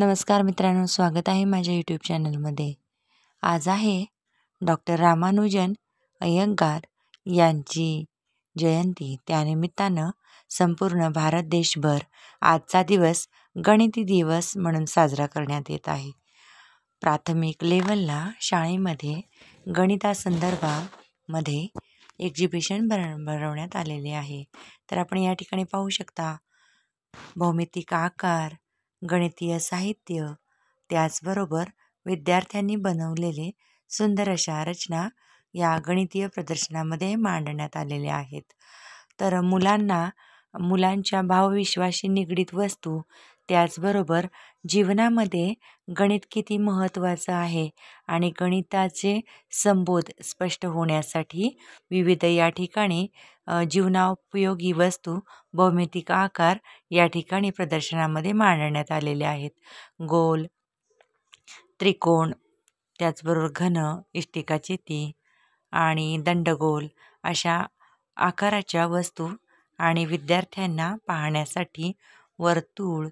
नमस्कार मित्रांनो स्वागत आहे माझ्या यूट्यूब चॅनलमध्ये आज आहे डॉक्टर रामानुजन अय्यंगार यांची जयंती त्यानिमित्तानं संपूर्ण भारत देशभर आजचा दिवस गणिती दिवस म्हणून साजरा करण्यात येत आहे प्राथमिक लेवलला शाळेमध्ये गणितासंदर्भामध्ये एक्झिबिशन भर भरवण्यात आलेले आहे तर आपण या ठिकाणी पाहू शकता भौमितिक आकार गणितीय साहित्य त्याचबरोबर विद्यार्थ्यांनी बनवलेले सुंदर अशा रचना या गणितीय प्रदर्शनामध्ये मांडण्यात आलेल्या आहेत तर मुलांना मुलांच्या भावविश्वाशी निगडीत वस्तू त्याचबरोबर जीवनामध्ये गणित किती महत्त्वाचं आहे आणि गणिताचे संबोध स्पष्ट होण्यासाठी विविध या ठिकाणी जीवनाउपयोगी वस्तू भौमितिक आकार या ठिकाणी प्रदर्शनामध्ये मांडण्यात आलेले आहेत गोल त्रिकोण त्याचबरोबर घन इष्टिकाची ती आणि दंडगोल अशा आकाराच्या वस्तू आणि विद्यार्थ्यांना पाहण्यासाठी वर्तुळ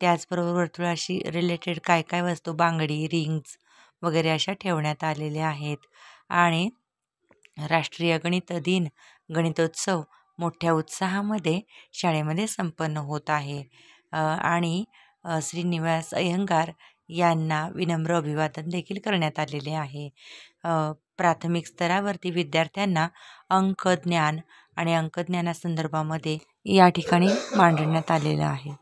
त्याचबरोबर वर्तुळाशी रिलेटेड काय काय वस्तू बांगडी रिंग्स वगैरे अशा ठेवण्यात आलेल्या आहेत आणि राष्ट्रीय गणित दिन गणितोत्सव मोठ्या उत्साहामध्ये शाळेमध्ये संपन्न होत आहे आणि श्रीनिवास अय्यंगार यांना विनम्र अभिवादन देखील करण्यात आलेले आहे प्राथमिक स्तरावरती विद्यार्थ्यांना अंक ज्ञान आणि अंकज्ञानासंदर्भामध्ये या ठिकाणी मांडण्यात आलेलं आहे